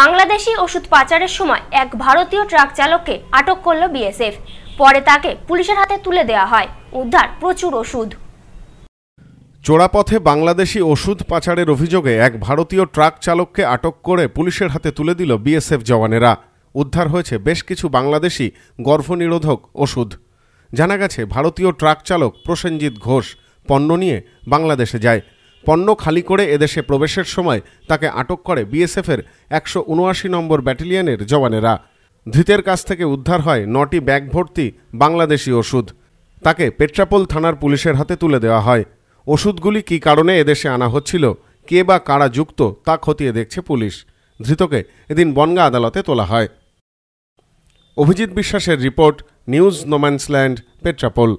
বাংলাদেশি ওষুধ পাচারের সময় এক ভারতীয় ট্রাক চালককে আটক করল বিএসএফ পরে তাকে পুলিশের হাতে তুলে দেওয়া হয় উদ্ধার প্রচুর ওষুধ চোরাপথে বাংলাদেশি ওষুধ পাচারের অভিযোগে এক ভারতীয় ট্রাক চালককে আটক করে পুলিশের হাতে তুলে দিল বিএসএফ জওয়ানেরা উদ্ধার হয়েছে বেশ কিছু বাংলাদেশি গর্ভনিরোধক ওষুধ জানা গেছে ভারতীয় ট্রাক চালক প্রসেনজিৎ ঘোষ পণ্য নিয়ে বাংলাদেশে যায় পণ্য খালি করে এদেশে প্রবেশের সময় তাকে আটক করে বিএসএফের একশো উনআশি নম্বর ব্যাটালিয়নের জওয়ানেরা ধৃতের কাছ থেকে উদ্ধার হয় নটি ব্যাগ ভর্তি বাংলাদেশি ওষুধ তাকে পেট্রাপোল থানার পুলিশের হাতে তুলে দেওয়া হয় ওষুধগুলি কি কারণে এদেশে আনা হচ্ছিল কে বা কারা যুক্ত তা খতিয়ে দেখছে পুলিশ ধৃতকে এদিন বনগা আদালতে তোলা হয় অভিজিৎ বিশ্বাসের রিপোর্ট নিউজ নোম্যান্সল্যান্ড পেট্রাপোল